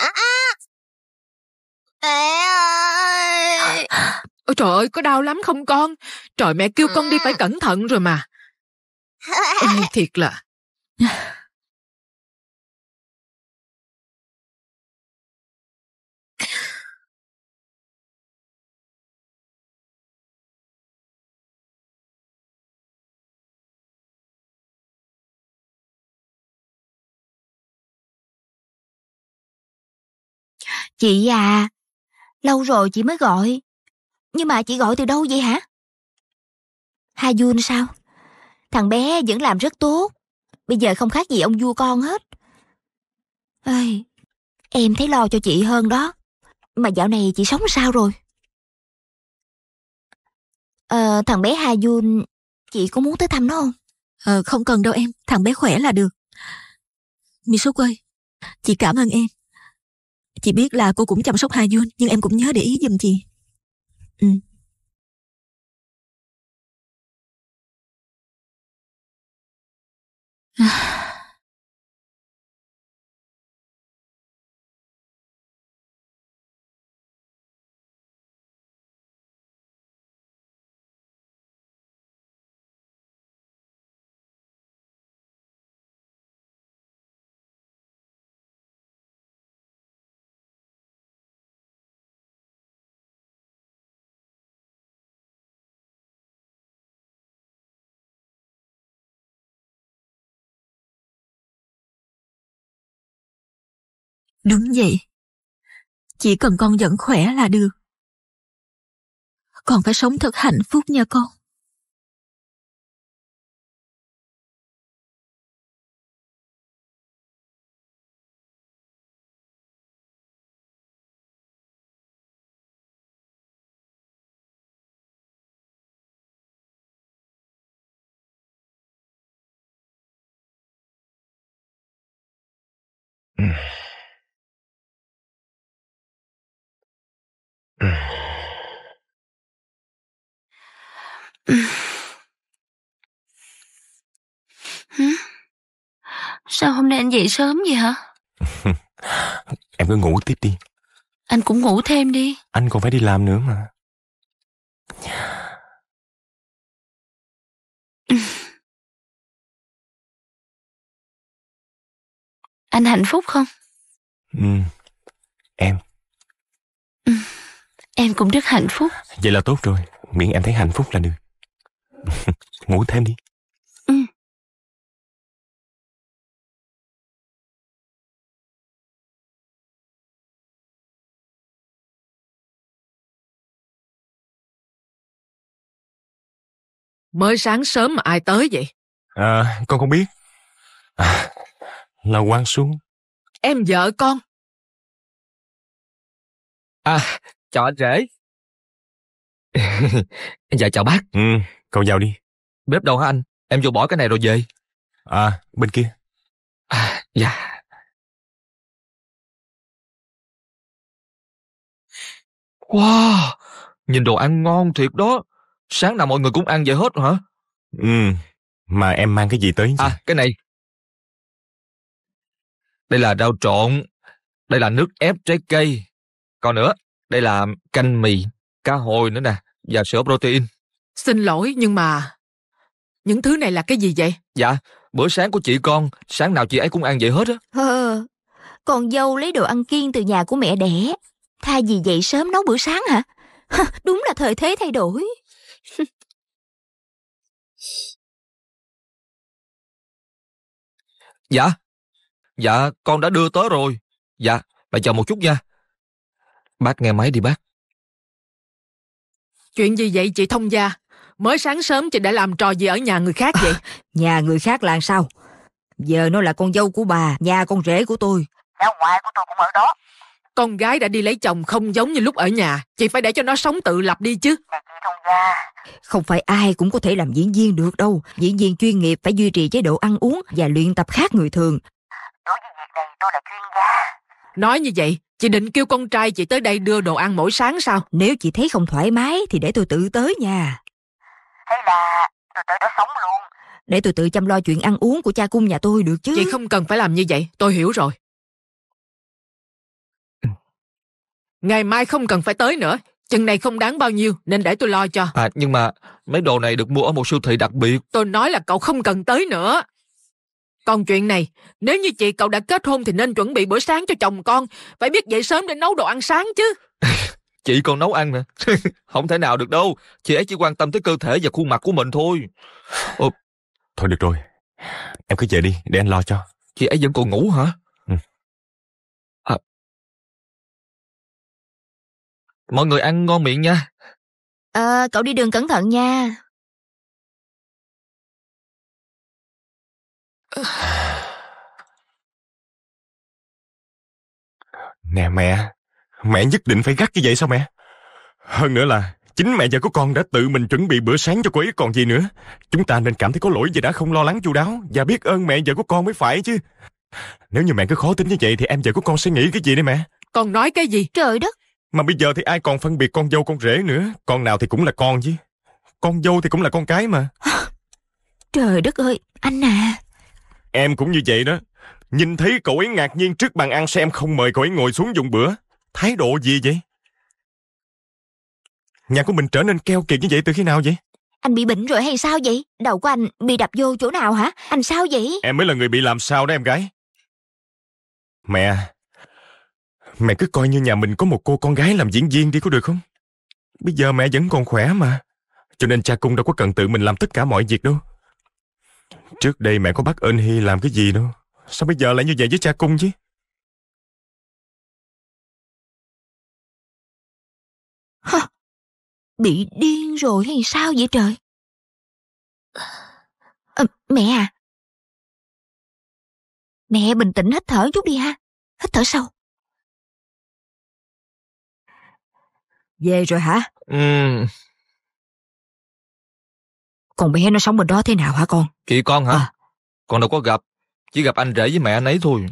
Mẹ ơi! Ôi trời ơi, có đau lắm không con? Trời mẹ kêu con đi phải ừ. cẩn thận rồi mà. Em thiệt là... Chị à, lâu rồi chị mới gọi. Nhưng mà chị gọi từ đâu vậy hả? Ha Jun sao? Thằng bé vẫn làm rất tốt. Bây giờ không khác gì ông vua con hết. Ây, em thấy lo cho chị hơn đó. Mà dạo này chị sống sao rồi? Ờ, thằng bé Ha Jun, chị có muốn tới thăm nó không? Ờ, không cần đâu em, thằng bé khỏe là được. số ơi, chị cảm ơn em Chị biết là cô cũng chăm sóc hai Duyên, nhưng em cũng nhớ để ý giùm chị. Ừ. À. Đúng vậy. Chỉ cần con vẫn khỏe là được. Con phải sống thật hạnh phúc nha con. anh dậy sớm vậy hả? em cứ ngủ tiếp đi. Anh cũng ngủ thêm đi. Anh còn phải đi làm nữa mà. anh hạnh phúc không? Ừ, em. Ừ, em cũng rất hạnh phúc. Vậy là tốt rồi, miễn em thấy hạnh phúc là được. ngủ thêm đi. Mới sáng sớm mà ai tới vậy? À, con không biết. À, là quan xuống. Em vợ con. À, chào anh rể. dạ chào bác. Ừ, con vào đi. Bếp đâu hả anh? Em vô bỏ cái này rồi về. À, bên kia. À, dạ. Wow, nhìn đồ ăn ngon thiệt đó sáng nào mọi người cũng ăn vậy hết hả? Ừ, mà em mang cái gì tới? À, cái này. Đây là rau trộn, đây là nước ép trái cây. Còn nữa, đây là canh mì, cá hồi nữa nè, và sữa protein. Xin lỗi, nhưng mà... Những thứ này là cái gì vậy? Dạ, bữa sáng của chị con, sáng nào chị ấy cũng ăn vậy hết á. Ờ, con dâu lấy đồ ăn kiêng từ nhà của mẹ đẻ. Tha gì dậy sớm nấu bữa sáng hả? Đúng là thời thế thay đổi dạ, dạ con đã đưa tới rồi. Dạ, bà chờ một chút nha. Bác nghe máy đi bác. Chuyện gì vậy chị thông gia? Mới sáng sớm chị đã làm trò gì ở nhà người khác vậy? À, nhà người khác là sao? Giờ nó là con dâu của bà, nhà con rể của tôi. Nhà ngoại của tôi cũng ở đó con gái đã đi lấy chồng không giống như lúc ở nhà chị phải để cho nó sống tự lập đi chứ không phải ai cũng có thể làm diễn viên được đâu diễn viên chuyên nghiệp phải duy trì chế độ ăn uống và luyện tập khác người thường đối với việc này tôi là chuyên gia nói như vậy chị định kêu con trai chị tới đây đưa đồ ăn mỗi sáng sao nếu chị thấy không thoải mái thì để tôi tự tới nha hay là tôi tới đó sống luôn để tôi tự chăm lo chuyện ăn uống của cha cung nhà tôi được chứ chị không cần phải làm như vậy tôi hiểu rồi Ngày mai không cần phải tới nữa. Chừng này không đáng bao nhiêu nên để tôi lo cho. À, nhưng mà mấy đồ này được mua ở một siêu thị đặc biệt. Tôi nói là cậu không cần tới nữa. Còn chuyện này, nếu như chị cậu đã kết hôn thì nên chuẩn bị bữa sáng cho chồng con. Phải biết dậy sớm để nấu đồ ăn sáng chứ. chị còn nấu ăn nè. không thể nào được đâu. Chị ấy chỉ quan tâm tới cơ thể và khuôn mặt của mình thôi. Ồ... Thôi được rồi. Em cứ về đi, để anh lo cho. Chị ấy vẫn còn ngủ hả? Mọi người ăn ngon miệng nha. À, cậu đi đường cẩn thận nha. Nè mẹ, mẹ nhất định phải gắt như vậy sao mẹ? Hơn nữa là chính mẹ vợ của con đã tự mình chuẩn bị bữa sáng cho cô ấy còn gì nữa. Chúng ta nên cảm thấy có lỗi vì đã không lo lắng chu đáo và biết ơn mẹ vợ của con mới phải chứ. Nếu như mẹ cứ khó tính như vậy thì em vợ của con sẽ nghĩ cái gì đây mẹ? Con nói cái gì? Trời đất, mà bây giờ thì ai còn phân biệt con dâu con rể nữa Con nào thì cũng là con chứ Con dâu thì cũng là con cái mà Trời đất ơi anh à Em cũng như vậy đó Nhìn thấy cậu ấy ngạc nhiên trước bàn ăn Xem không mời cậu ấy ngồi xuống dùng bữa Thái độ gì vậy Nhà của mình trở nên keo kiệt như vậy từ khi nào vậy Anh bị bệnh rồi hay sao vậy Đầu của anh bị đập vô chỗ nào hả Anh sao vậy Em mới là người bị làm sao đó em gái Mẹ Mẹ cứ coi như nhà mình có một cô con gái làm diễn viên đi có được không? Bây giờ mẹ vẫn còn khỏe mà. Cho nên cha cung đâu có cần tự mình làm tất cả mọi việc đâu. Trước đây mẹ có bắt ơn Hy làm cái gì đâu. Sao bây giờ lại như vậy với cha cung chứ? Hả? Bị điên rồi hay sao vậy trời? À, mẹ à. Mẹ bình tĩnh hít thở chút đi ha. Hít thở sâu. Về rồi hả? Ừ. Còn bé nó sống bên đó thế nào hả con? Chị con hả? À. Con đâu có gặp. Chỉ gặp anh rể với mẹ anh ấy thôi.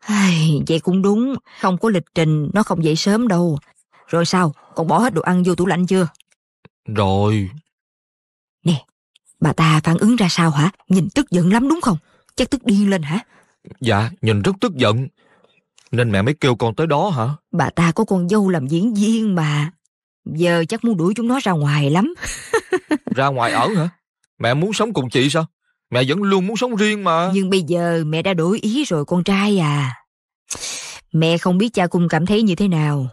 Ai, vậy cũng đúng. Không có lịch trình, nó không dậy sớm đâu. Rồi sao? Con bỏ hết đồ ăn vô tủ lạnh chưa? Rồi. Nè, bà ta phản ứng ra sao hả? Nhìn tức giận lắm đúng không? Chắc tức điên lên hả? Dạ, nhìn rất tức giận. Nên mẹ mới kêu con tới đó hả? Bà ta có con dâu làm diễn viên mà. Giờ chắc muốn đuổi chúng nó ra ngoài lắm. ra ngoài ở hả? Mẹ muốn sống cùng chị sao? Mẹ vẫn luôn muốn sống riêng mà. Nhưng bây giờ mẹ đã đổi ý rồi con trai à. Mẹ không biết cha cùng cảm thấy như thế nào.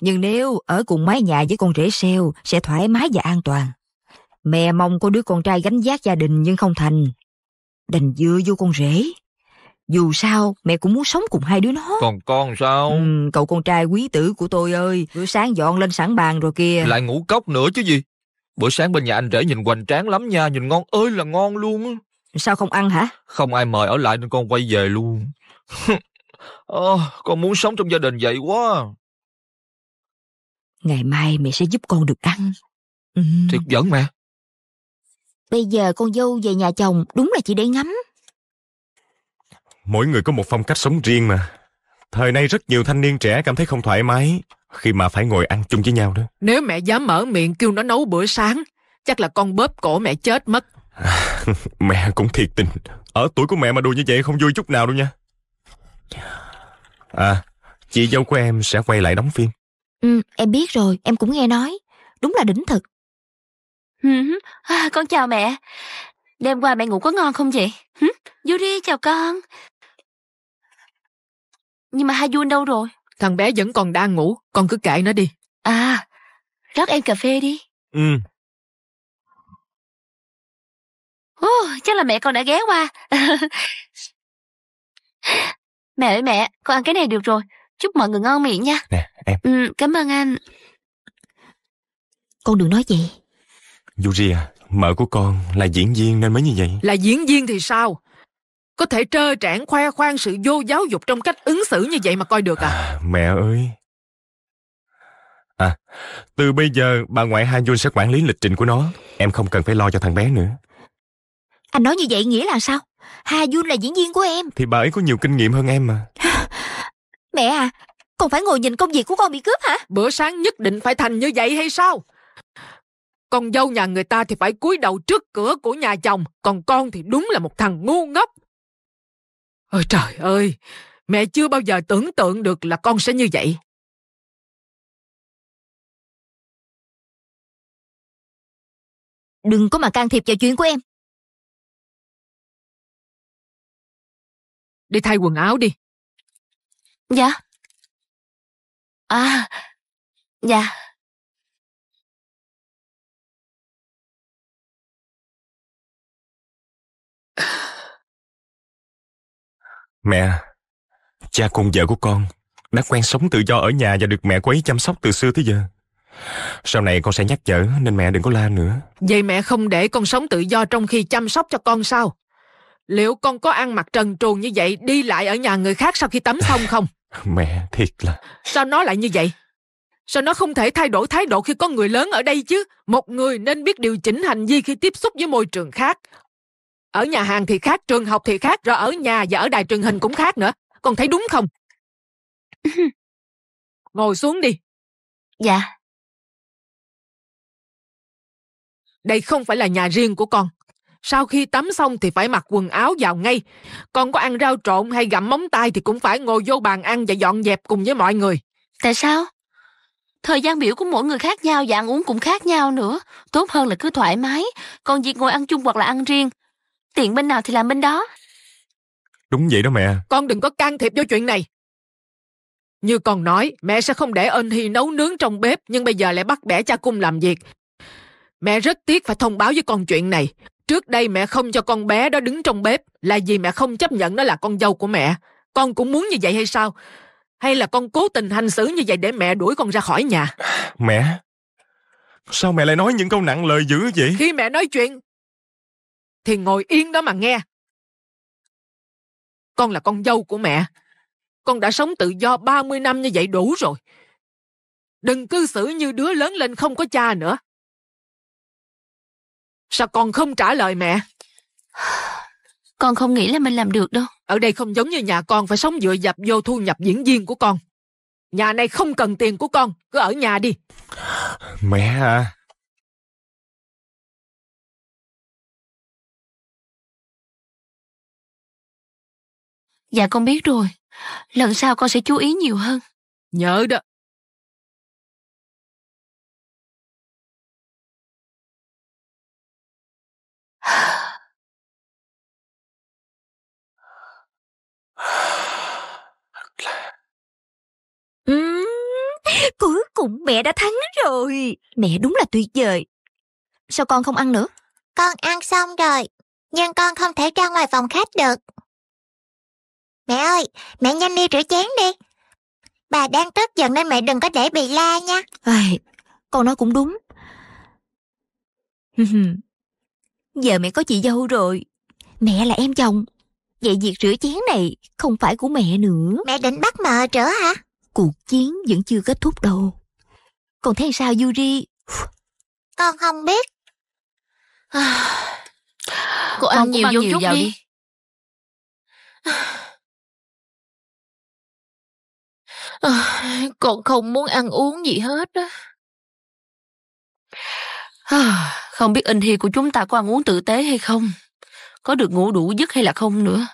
Nhưng nếu ở cùng mái nhà với con rể seo sẽ thoải mái và an toàn. Mẹ mong có đứa con trai gánh vác gia đình nhưng không thành. Đành dựa vô con rể. Dù sao, mẹ cũng muốn sống cùng hai đứa nó. Còn con sao? Ừ, cậu con trai quý tử của tôi ơi, bữa sáng dọn lên sẵn bàn rồi kìa. Lại ngủ cốc nữa chứ gì. Bữa sáng bên nhà anh rể nhìn hoành tráng lắm nha, nhìn ngon ơi là ngon luôn á. Sao không ăn hả? Không ai mời ở lại nên con quay về luôn. ờ, con muốn sống trong gia đình vậy quá. Ngày mai mẹ sẽ giúp con được ăn. Ừ. Thiệt giỡn mẹ. Bây giờ con dâu về nhà chồng đúng là chỉ để ngắm mỗi người có một phong cách sống riêng mà. Thời nay rất nhiều thanh niên trẻ cảm thấy không thoải mái khi mà phải ngồi ăn chung với nhau đó. Nếu mẹ dám mở miệng kêu nó nấu bữa sáng, chắc là con bóp cổ mẹ chết mất. mẹ cũng thiệt tình. Ở tuổi của mẹ mà đùa như vậy không vui chút nào đâu nha. À, chị dâu của em sẽ quay lại đóng phim. Ừ, em biết rồi, em cũng nghe nói. Đúng là đỉnh thực. À, con chào mẹ. Đêm qua mẹ ngủ có ngon không vậy? Yuri chào con. Nhưng mà hai Hayun đâu rồi? Thằng bé vẫn còn đang ngủ, con cứ kệ nó đi. À, rót em cà phê đi. Ừ. Uh, chắc là mẹ con đã ghé qua. mẹ ơi mẹ, con ăn cái này được rồi. Chúc mọi người ngon miệng nha. Nè, em. Ừ, cảm ơn anh. Con đừng nói vậy. Yuri à, mợ của con là diễn viên nên mới như vậy. Là diễn viên thì sao? Có thể trơ trẽn khoe khoang sự vô giáo dục trong cách ứng xử như vậy mà coi được à? à mẹ ơi! À, từ bây giờ bà ngoại Ha Jun sẽ quản lý lịch trình của nó. Em không cần phải lo cho thằng bé nữa. Anh nói như vậy nghĩa là sao? Hà Jun là diễn viên của em. Thì bà ấy có nhiều kinh nghiệm hơn em mà. Mẹ à, còn phải ngồi nhìn công việc của con bị cướp hả? Bữa sáng nhất định phải thành như vậy hay sao? Con dâu nhà người ta thì phải cúi đầu trước cửa của nhà chồng, còn con thì đúng là một thằng ngu ngốc. Ôi trời ơi, mẹ chưa bao giờ tưởng tượng được là con sẽ như vậy. Đừng có mà can thiệp vào chuyện của em. Đi thay quần áo đi. Dạ. À, dạ. Mẹ, cha cùng vợ của con đã quen sống tự do ở nhà và được mẹ quấy chăm sóc từ xưa tới giờ. Sau này con sẽ nhắc nhở nên mẹ đừng có la nữa. Vậy mẹ không để con sống tự do trong khi chăm sóc cho con sao? Liệu con có ăn mặc trần truồng như vậy đi lại ở nhà người khác sau khi tắm xong không? mẹ thiệt là... Sao nó lại như vậy? Sao nó không thể thay đổi thái độ khi có người lớn ở đây chứ? Một người nên biết điều chỉnh hành vi khi tiếp xúc với môi trường khác ở nhà hàng thì khác trường học thì khác rồi ở nhà và ở đài truyền hình cũng khác nữa con thấy đúng không ngồi xuống đi dạ đây không phải là nhà riêng của con sau khi tắm xong thì phải mặc quần áo vào ngay con có ăn rau trộn hay gặm móng tay thì cũng phải ngồi vô bàn ăn và dọn dẹp cùng với mọi người tại sao thời gian biểu của mỗi người khác nhau và ăn uống cũng khác nhau nữa tốt hơn là cứ thoải mái còn việc ngồi ăn chung hoặc là ăn riêng Tiện bên nào thì làm bên đó. Đúng vậy đó mẹ. Con đừng có can thiệp vô chuyện này. Như con nói, mẹ sẽ không để ân Hy nấu nướng trong bếp, nhưng bây giờ lại bắt bẻ cha cung làm việc. Mẹ rất tiếc phải thông báo với con chuyện này. Trước đây mẹ không cho con bé đó đứng trong bếp là vì mẹ không chấp nhận nó là con dâu của mẹ. Con cũng muốn như vậy hay sao? Hay là con cố tình hành xử như vậy để mẹ đuổi con ra khỏi nhà? Mẹ, sao mẹ lại nói những câu nặng lời dữ vậy? Khi mẹ nói chuyện, thì ngồi yên đó mà nghe con là con dâu của mẹ con đã sống tự do 30 năm như vậy đủ rồi đừng cư xử như đứa lớn lên không có cha nữa sao con không trả lời mẹ con không nghĩ là mình làm được đâu ở đây không giống như nhà con phải sống dựa dập vô thu nhập diễn viên của con nhà này không cần tiền của con cứ ở nhà đi mẹ à Dạ con biết rồi. Lần sau con sẽ chú ý nhiều hơn. Nhớ đó. cuối cùng mẹ đã thắng rồi. Mẹ đúng là tuyệt vời. Sao con không ăn nữa? Con ăn xong rồi, nhưng con không thể ra ngoài phòng khách được. Mẹ ơi, mẹ nhanh đi rửa chén đi. Bà đang tức giận nên mẹ đừng có để bị la nha. Ai, con nói cũng đúng. Giờ mẹ có chị dâu rồi. Mẹ là em chồng. Vậy việc rửa chén này không phải của mẹ nữa. Mẹ định bắt mờ trở hả? Cuộc chiến vẫn chưa kết thúc đâu. Còn thấy sao Yuri? Con không biết. Cô ăn con nhiều vô chút đi. đi. À, ờ, con không muốn ăn uống gì hết á. không biết in hi của chúng ta có ăn uống tử tế hay không? Có được ngủ đủ giấc hay là không nữa?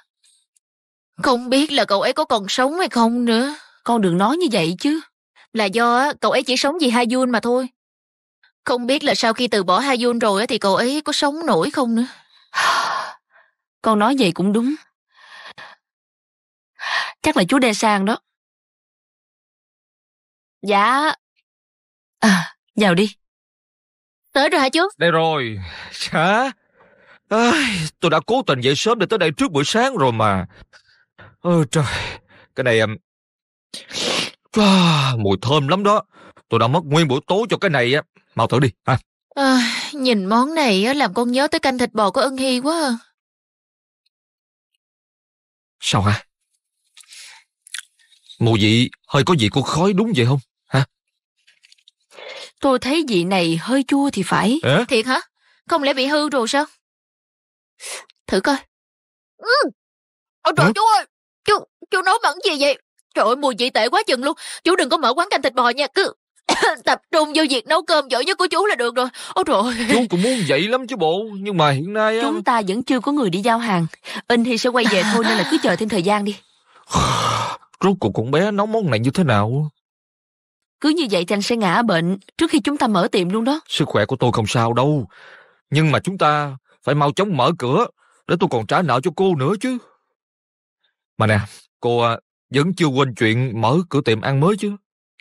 Không biết là cậu ấy có còn sống hay không nữa. Con đừng nói như vậy chứ. Là do cậu ấy chỉ sống vì hai Hayun mà thôi. Không biết là sau khi từ bỏ hai Hayun rồi thì cậu ấy có sống nổi không nữa. Con nói vậy cũng đúng. Chắc là chú Đê Sang đó. Dạ. À, vào đi. Tới rồi hả chú? Đây rồi. Chà. Ai, tôi đã cố tình dậy sớm để tới đây trước buổi sáng rồi mà. Ôi trời, cái này... Um, à, mùi thơm lắm đó. Tôi đã mất nguyên buổi tối cho cái này á. Mau thử đi. Ha. À, nhìn món này á, làm con nhớ tới canh thịt bò của Ân hy quá à. Sao hả? Mùi vị hơi có vị của khói đúng vậy không? Tôi thấy vị này hơi chua thì phải. Ê? Thiệt hả? Không lẽ bị hư rồi sao? Thử coi. Ừ. Ôi trời Hả? chú ơi, chú, chú nấu mẫn gì vậy? Trời ơi, mùi vị tệ quá chừng luôn. Chú đừng có mở quán canh thịt bò nha, cứ tập trung vô việc nấu cơm giỏi nhất của chú là được rồi. Ôi trời ơi. Chú cũng muốn vậy lắm chứ bộ, nhưng mà hiện nay... Á... Chúng ta vẫn chưa có người đi giao hàng. In thì sẽ quay về thôi nên là cứ chờ thêm thời gian đi. Rốt cuộc con bé nấu món này như thế nào? Cứ như vậy thì anh sẽ ngã bệnh trước khi chúng ta mở tiệm luôn đó. Sức khỏe của tôi không sao đâu. Nhưng mà chúng ta phải mau chóng mở cửa để tôi còn trả nợ cho cô nữa chứ. Mà nè, cô à, vẫn chưa quên chuyện mở cửa tiệm ăn mới chứ.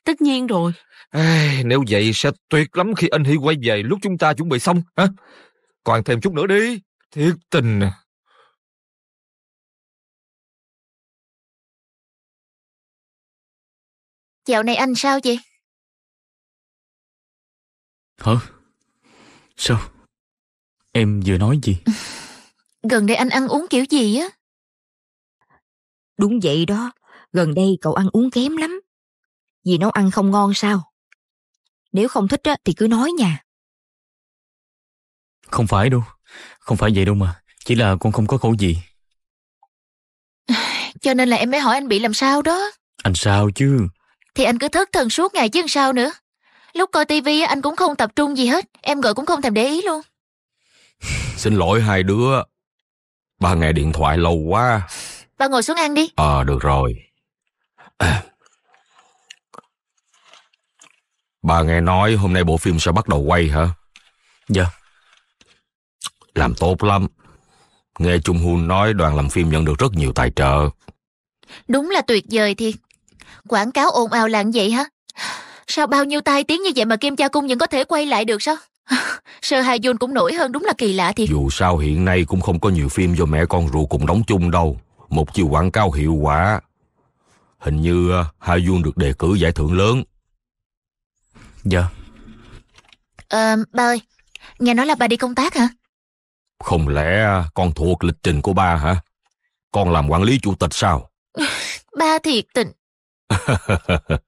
Tất nhiên rồi. Ê, nếu vậy sẽ tuyệt lắm khi anh Hy quay về lúc chúng ta chuẩn bị xong. hả? Còn thêm chút nữa đi. Thiệt tình à. Dạo này anh sao vậy? Hả? Sao? Em vừa nói gì? Gần đây anh ăn uống kiểu gì á? Đúng vậy đó, gần đây cậu ăn uống kém lắm. Vì nấu ăn không ngon sao? Nếu không thích á, thì cứ nói nha. Không phải đâu, không phải vậy đâu mà. Chỉ là con không có khẩu gì. Cho nên là em mới hỏi anh bị làm sao đó. Anh sao chứ? thì anh cứ thất thần suốt ngày chứ sao nữa lúc coi tivi anh cũng không tập trung gì hết em gọi cũng không thèm để ý luôn xin lỗi hai đứa ba nghe điện thoại lâu quá ba ngồi xuống ăn đi ờ à, được rồi à. Bà nghe nói hôm nay bộ phim sẽ bắt đầu quay hả? Dạ. Làm tốt lắm. Nghe Chung Hun nói đoàn làm phim nhận được rất nhiều tài trợ. Đúng là tuyệt vời thiệt quảng cáo ồn ào là vậy hả sao bao nhiêu tai tiếng như vậy mà kim cha cung vẫn có thể quay lại được sao sơ hai Jun cũng nổi hơn đúng là kỳ lạ thiệt dù sao hiện nay cũng không có nhiều phim do mẹ con ruột cùng đóng chung đâu một chiều quảng cáo hiệu quả hình như ờ, hai Jun được đề cử giải thưởng lớn dạ ờ ba ơi nghe nói là ba đi công tác hả không lẽ ờ, con thuộc lịch trình của ba hả con làm quản lý chủ tịch sao ba thiệt tình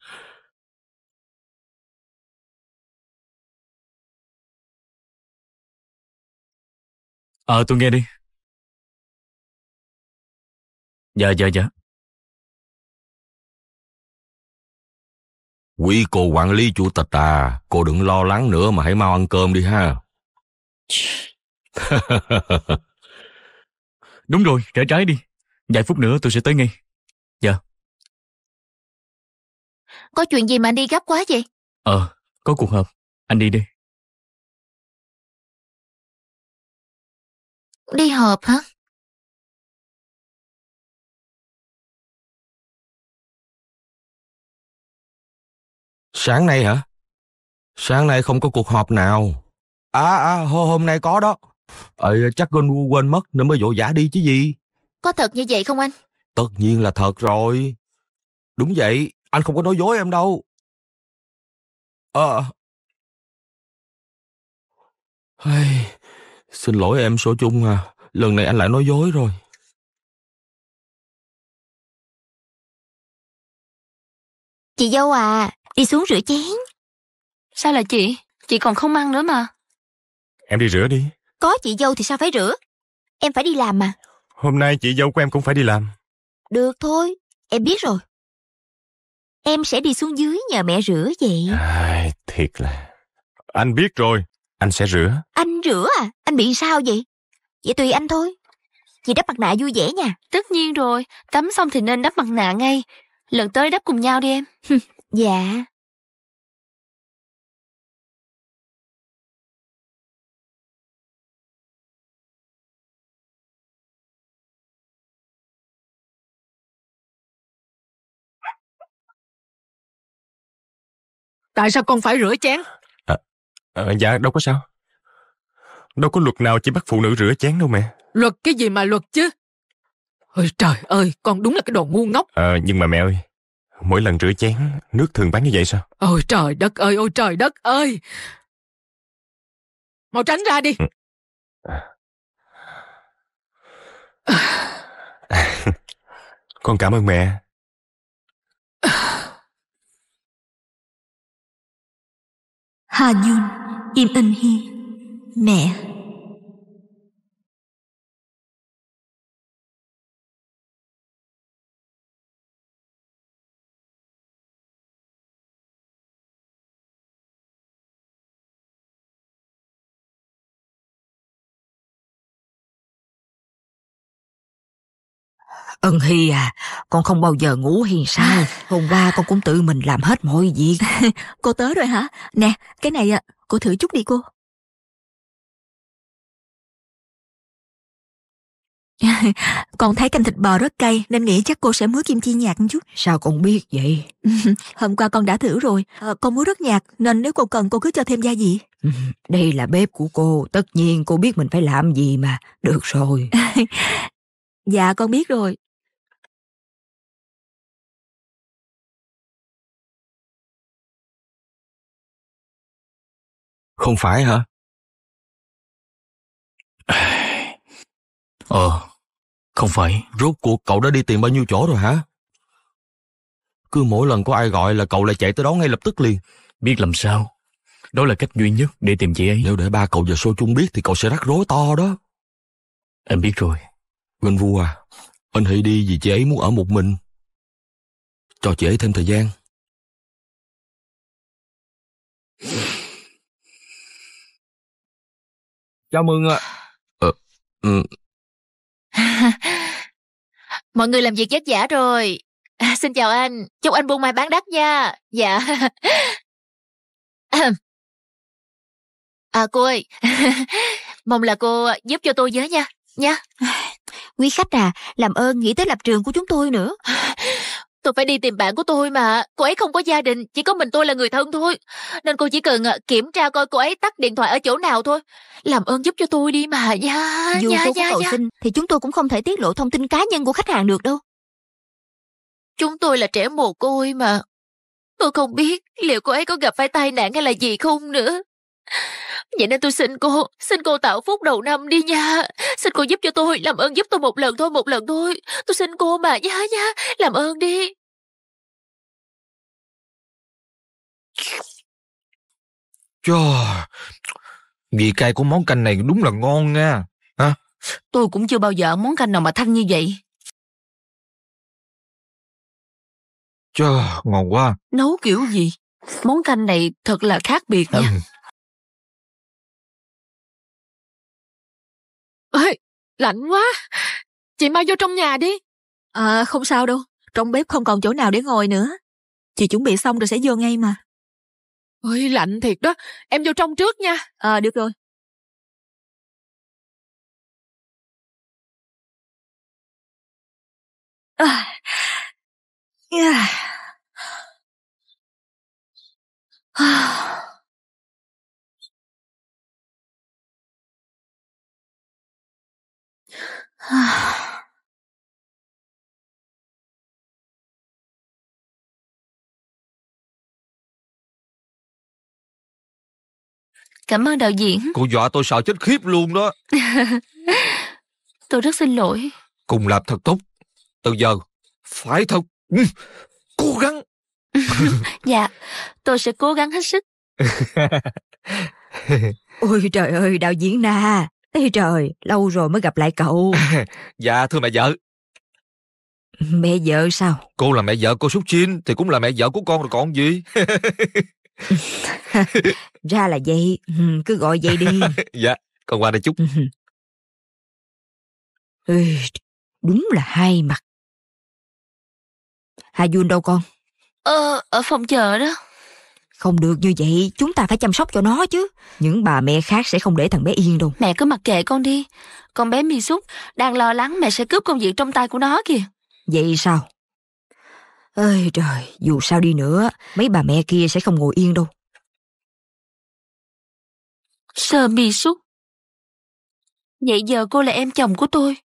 Ờ, tôi nghe đi. Dạ, dạ, dạ. Quý cô quản lý chủ tịch à, cô đừng lo lắng nữa mà hãy mau ăn cơm đi ha. Đúng rồi, rẽ trái đi. Vài phút nữa tôi sẽ tới ngay. Dạ. Có chuyện gì mà anh đi gấp quá vậy? Ờ, có cuộc họp. Anh đi đi. Đi họp hả? Sáng nay hả? Sáng nay không có cuộc họp nào. À, à hôm nay có đó. Ờ, chắc con quên mất nên mới vội giả đi chứ gì. Có thật như vậy không anh? Tất nhiên là thật rồi. Đúng vậy, anh không có nói dối em đâu. Ờ. À... Hey, xin lỗi em số chung à. Lần này anh lại nói dối rồi. Chị dâu à, đi xuống rửa chén. Sao là chị? Chị còn không ăn nữa mà. Em đi rửa đi. Có chị dâu thì sao phải rửa? Em phải đi làm mà. Hôm nay chị dâu của em cũng phải đi làm. Được thôi, em biết rồi. Em sẽ đi xuống dưới nhờ mẹ rửa vậy. Ai, à, thiệt là... Anh biết rồi, anh sẽ rửa. Anh rửa à? Anh bị sao vậy? Vậy tùy anh thôi. Chị đắp mặt nạ vui vẻ nha. Tất nhiên rồi, tắm xong thì nên đắp mặt nạ ngay. Lần tới đắp cùng nhau đi em. dạ. Tại sao con phải rửa chén? À, à, dạ, đâu có sao. Đâu có luật nào chỉ bắt phụ nữ rửa chén đâu mẹ. Luật cái gì mà luật chứ? Ôi trời ơi, con đúng là cái đồ ngu ngốc. À, nhưng mà mẹ ơi, mỗi lần rửa chén, nước thường bán như vậy sao? Ôi trời đất ơi, ôi trời đất ơi. Mau tránh ra đi. Ừ. con cảm ơn mẹ Hà Dương, Kim Anh Hi, mẹ Ân Hy à, con không bao giờ ngủ hiền sao? À. Hôm qua con cũng tự mình làm hết mọi việc. cô tới rồi hả? Nè, cái này à, cô thử chút đi cô. con thấy canh thịt bò rất cay nên nghĩ chắc cô sẽ muối kim chi nhạt một chút. Sao con biết vậy? Hôm qua con đã thử rồi, à, con muối rất nhạt nên nếu cô cần cô cứ cho thêm gia vị. Ừ, đây là bếp của cô, tất nhiên cô biết mình phải làm gì mà. Được rồi. dạ con biết rồi, Không phải hả? Ờ, không phải, rốt cuộc cậu đã đi tìm bao nhiêu chỗ rồi hả? Cứ mỗi lần có ai gọi là cậu lại chạy tới đó ngay lập tức liền. Biết làm sao, đó là cách duy nhất để tìm chị ấy. Nếu để ba cậu và Sô Chung biết thì cậu sẽ rắc rối to đó. Em biết rồi. Quên vua à, anh hãy đi vì chị ấy muốn ở một mình. Cho chị ấy thêm thời gian. Chào mừng ạ. Ờ, ừ. Mọi người làm việc vất vả rồi. À, xin chào anh, chúc anh buôn mai bán đắt nha. Dạ. À cô ơi, mong là cô giúp cho tôi với nha, nha. Quý khách à, làm ơn nghĩ tới lập trường của chúng tôi nữa. Tôi phải đi tìm bạn của tôi mà. Cô ấy không có gia đình, chỉ có mình tôi là người thân thôi. Nên cô chỉ cần à, kiểm tra coi cô ấy tắt điện thoại ở chỗ nào thôi. Làm ơn giúp cho tôi đi mà nha. Dạ, Dù nha, dạ, cô có dạ, cầu xin thì chúng tôi cũng không thể tiết lộ thông tin cá nhân của khách hàng được đâu. Chúng tôi là trẻ mồ côi mà. Tôi không biết liệu cô ấy có gặp phải tai nạn hay là gì không nữa. Vậy nên tôi xin cô, xin cô tạo phúc đầu năm đi nha. Xin cô giúp cho tôi, làm ơn giúp tôi một lần thôi, một lần thôi. Tôi xin cô mà nha nha, làm ơn đi. Trời, vị cay của món canh này đúng là ngon nha. Hả? Tôi cũng chưa bao giờ món canh nào mà thanh như vậy. Trời, ngon quá. Nấu kiểu gì? Món canh này thật là khác biệt nha. Ừ. lạnh quá chị mau vô trong nhà đi à không sao đâu trong bếp không còn chỗ nào để ngồi nữa chị chuẩn bị xong rồi sẽ vô ngay mà ôi lạnh thiệt đó em vô trong trước nha ờ à, được rồi à. Ờ. Yeah. Ờ. Cảm ơn đạo diễn. Cô dọa tôi sợ chết khiếp luôn đó. tôi rất xin lỗi. Cùng làm thật tốt. Từ giờ, phải thật. Ừ, cố gắng. dạ, tôi sẽ cố gắng hết sức. Ôi trời ơi, đạo diễn na Ê trời, lâu rồi mới gặp lại cậu. dạ, thưa mẹ vợ. Mẹ vợ sao? Cô là mẹ vợ cô Súc Chin thì cũng là mẹ vợ của con rồi còn gì. Ra là vậy, cứ gọi vậy đi. dạ, con qua đây chút. Ê, đúng là hai mặt. Hà Jun đâu con? Ờ, ở phòng chờ đó. Không được như vậy, chúng ta phải chăm sóc cho nó chứ. Những bà mẹ khác sẽ không để thằng bé yên đâu. Mẹ cứ mặc kệ con đi. Con bé mi xúc đang lo lắng mẹ sẽ cướp công việc trong tay của nó kìa. Vậy sao? Ơi trời, dù sao đi nữa, mấy bà mẹ kia sẽ không ngồi yên đâu. Sơ mi xúc. Vậy giờ cô là em chồng của tôi.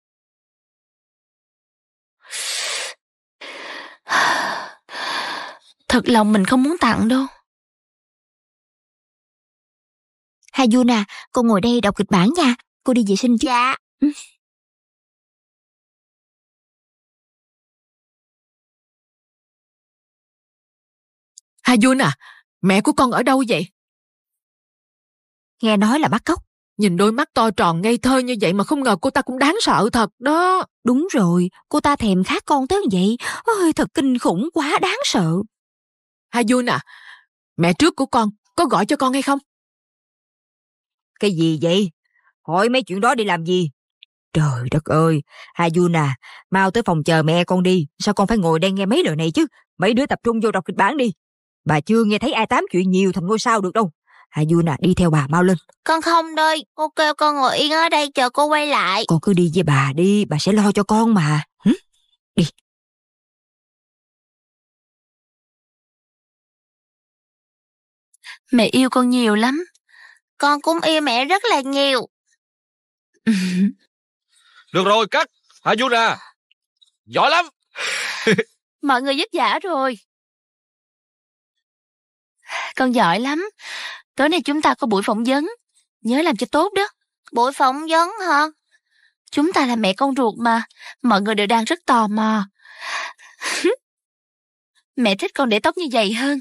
Thật lòng mình không muốn tặng đâu. Hà Du nè, cô ngồi đây đọc kịch bản nha. Cô đi vệ sinh chứ. Dạ. Ừ. Hà Duyên à, mẹ của con ở đâu vậy? Nghe nói là bắt cóc. Nhìn đôi mắt to tròn ngây thơ như vậy mà không ngờ cô ta cũng đáng sợ thật đó. Đúng rồi, cô ta thèm khát con tới vậy. Ôi, thật kinh khủng quá đáng sợ. Hà Duyên à, mẹ trước của con có gọi cho con hay không? Cái gì vậy? Hỏi mấy chuyện đó để làm gì? Trời đất ơi, Hayuna, mau tới phòng chờ mẹ con đi, sao con phải ngồi đây nghe mấy lời này chứ? Mấy đứa tập trung vô đọc kịch bản đi. Bà chưa nghe thấy ai tám chuyện nhiều thành ngôi sao được đâu. Hayuna đi theo bà mau lên. Con không đây, cô kêu con ngồi yên ở đây chờ cô quay lại. Con cứ đi với bà đi, bà sẽ lo cho con mà. Hử? Đi. Mẹ yêu con nhiều lắm, con cũng yêu mẹ rất là nhiều. Được rồi, cắt. Hả Yuna? Giỏi lắm. Mọi người giúp giả rồi. Con giỏi lắm. Tối nay chúng ta có buổi phỏng vấn. Nhớ làm cho tốt đó. Buổi phỏng vấn hả? Chúng ta là mẹ con ruột mà. Mọi người đều đang rất tò mò. mẹ thích con để tóc như vậy hơn.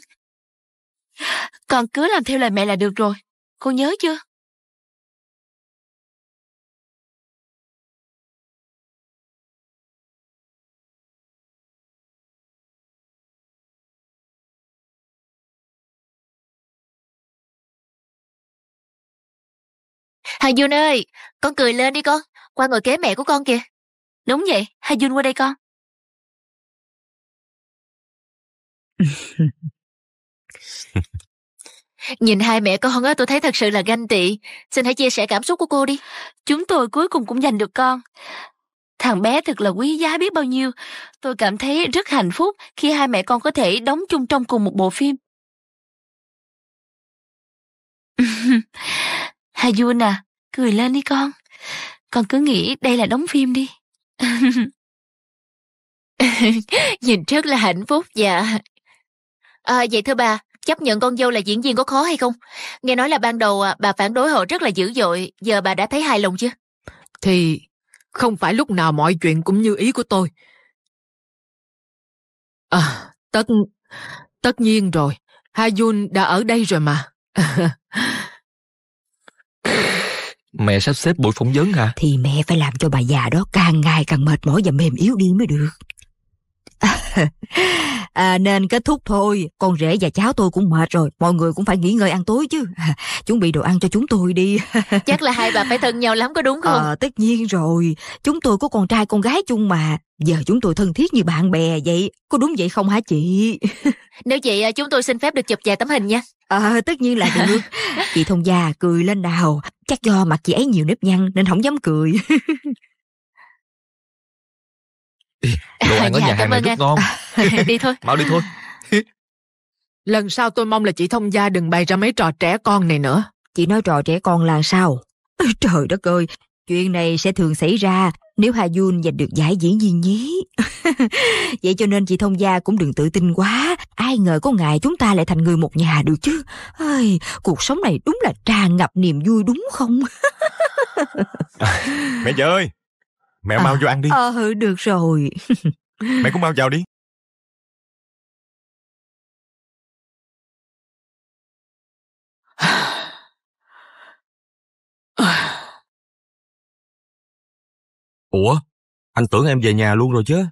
Con cứ làm theo lời mẹ là được rồi. Cô nhớ chưa? Hà Dung ơi, con cười lên đi con, qua ngồi kế mẹ của con kìa. Đúng vậy, Hà Dung qua đây con. Nhìn hai mẹ con á tôi thấy thật sự là ganh tị. Xin hãy chia sẻ cảm xúc của cô đi. Chúng tôi cuối cùng cũng giành được con. Thằng bé thật là quý giá biết bao nhiêu. Tôi cảm thấy rất hạnh phúc khi hai mẹ con có thể đóng chung trong cùng một bộ phim. Hà Jun à, cười lên đi con. Con cứ nghĩ đây là đóng phim đi. Nhìn rất là hạnh phúc dạ. À, vậy thưa bà, Chấp nhận con dâu là diễn viên có khó hay không? Nghe nói là ban đầu à, bà phản đối họ rất là dữ dội, giờ bà đã thấy hài lòng chưa? Thì không phải lúc nào mọi chuyện cũng như ý của tôi. À, tất tất nhiên rồi, Hayun đã ở đây rồi mà. mẹ sắp xếp buổi phỏng vấn hả? Thì mẹ phải làm cho bà già đó càng ngày càng mệt mỏi và mềm yếu đi mới được à, nên kết thúc thôi con rể và cháu tôi cũng mệt rồi mọi người cũng phải nghỉ ngơi ăn tối chứ chuẩn bị đồ ăn cho chúng tôi đi chắc là hai bà phải thân nhau lắm có đúng không à, tất nhiên rồi chúng tôi có con trai con gái chung mà giờ chúng tôi thân thiết như bạn bè vậy có đúng vậy không hả chị nếu vậy à, chúng tôi xin phép được chụp vài tấm hình nha ờ à, tất nhiên là được chị thông gia cười lên nào chắc do mặt chị ấy nhiều nếp nhăn nên không dám cười đồ ăn ở dạ, nhà hàng này rất anh. ngon đi thôi mau đi thôi lần sau tôi mong là chị thông gia đừng bày ra mấy trò trẻ con này nữa chị nói trò trẻ con là sao trời đất ơi chuyện này sẽ thường xảy ra nếu Hà Jun giành được giải diễn viên nhí. Vậy cho nên chị Thông Gia cũng đừng tự tin quá. Ai ngờ có ngày chúng ta lại thành người một nhà được chứ. Ôi, cuộc sống này đúng là tràn ngập niềm vui đúng không? mẹ chị ơi, mẹ à, mau vô ăn đi ờ ừ, được rồi mẹ cũng mau vào đi ủa anh tưởng em về nhà luôn rồi chứ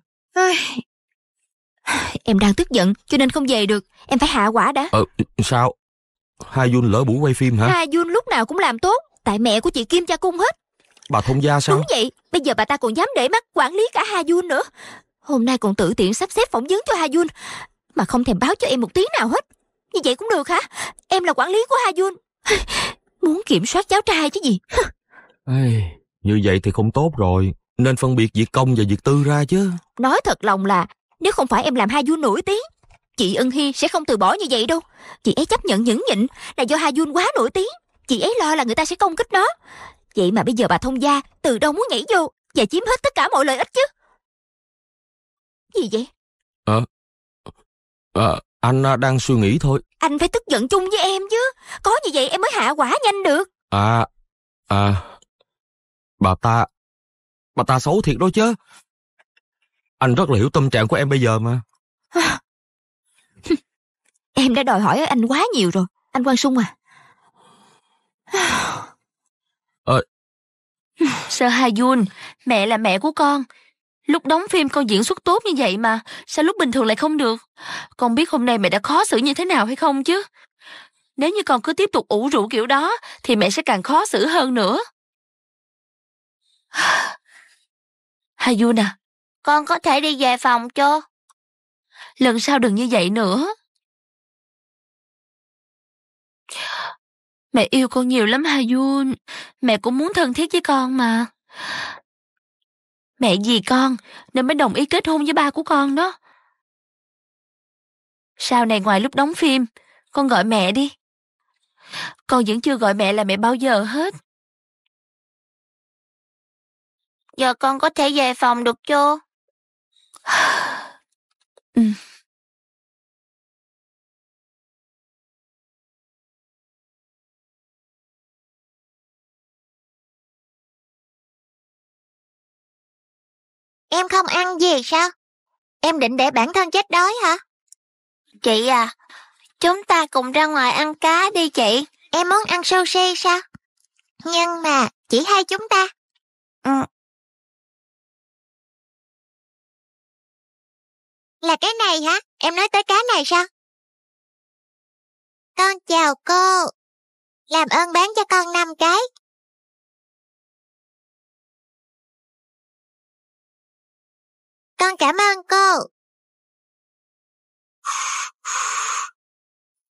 em đang tức giận cho nên không về được em phải hạ quả đã ờ sao hai jun lỡ buổi quay phim hả hai jun lúc nào cũng làm tốt tại mẹ của chị kim cha cung hết Bà thông gia sao? Đúng vậy, bây giờ bà ta còn dám để mắt quản lý cả Ha Dun nữa. Hôm nay còn tự tiện sắp xếp phỏng vấn cho Ha Dun, mà không thèm báo cho em một tiếng nào hết. Như vậy cũng được hả? Em là quản lý của Ha Dun. Muốn kiểm soát cháu trai chứ gì? Ê, như vậy thì không tốt rồi. Nên phân biệt việc công và việc tư ra chứ. Nói thật lòng là nếu không phải em làm Ha Dun nổi tiếng, chị Ân Hi sẽ không từ bỏ như vậy đâu. Chị ấy chấp nhận nhẫn nhịn là do Ha Dun quá nổi tiếng. Chị ấy lo là người ta sẽ công kích nó Vậy mà bây giờ bà thông gia từ đâu muốn nhảy vô và chiếm hết tất cả mọi lợi ích chứ? Gì vậy? Ờ, ờ à, à, anh đang suy nghĩ thôi. Anh phải tức giận chung với em chứ. Có như vậy em mới hạ quả nhanh được. À, à, bà ta, bà ta xấu thiệt đó chứ. Anh rất là hiểu tâm trạng của em bây giờ mà. em đã đòi hỏi anh quá nhiều rồi. Anh Quang Sung à. Sơ Ha Yun, mẹ là mẹ của con. Lúc đóng phim con diễn xuất tốt như vậy mà, sao lúc bình thường lại không được? Con biết hôm nay mẹ đã khó xử như thế nào hay không chứ? Nếu như con cứ tiếp tục ủ rũ kiểu đó, thì mẹ sẽ càng khó xử hơn nữa. Hayun à, con có thể đi về phòng cho. Lần sau đừng như vậy nữa. Mẹ yêu con nhiều lắm Hà Yun. Mẹ cũng muốn thân thiết với con mà. Mẹ vì con, nên mới đồng ý kết hôn với ba của con đó. Sau này ngoài lúc đóng phim, con gọi mẹ đi. Con vẫn chưa gọi mẹ là mẹ bao giờ hết. Giờ con có thể về phòng được chưa? ừ. Em không ăn gì sao? Em định để bản thân chết đói hả? Chị à, chúng ta cùng ra ngoài ăn cá đi chị. Em muốn ăn sushi sao? Nhưng mà chỉ hai chúng ta. Ừ. Là cái này hả? Em nói tới cá này sao? Con chào cô. Làm ơn bán cho con 5 cái. Con cảm ơn cô.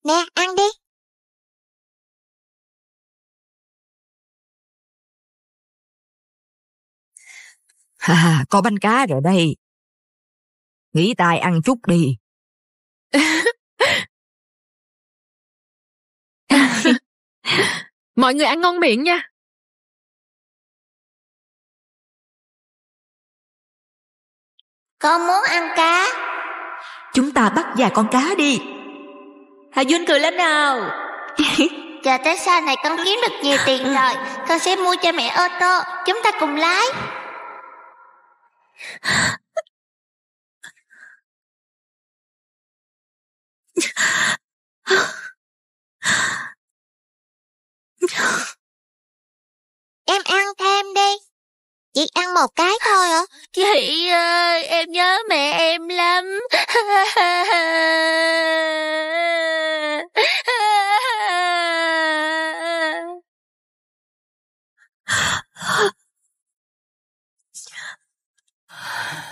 Nè, ăn đi. Ha ha, có bánh cá rồi đây. Nghỉ tay ăn chút đi. Mọi người ăn ngon miệng nha. Con muốn ăn cá. Chúng ta bắt vài con cá đi. Hà Duyên cười lên nào. Giờ tới sau này con kiếm được nhiều tiền rồi, con sẽ mua cho mẹ ô tô, chúng ta cùng lái. Em ăn thêm đi. Chị ăn một cái thôi hả? Chị ơi, em nhớ mẹ em lắm.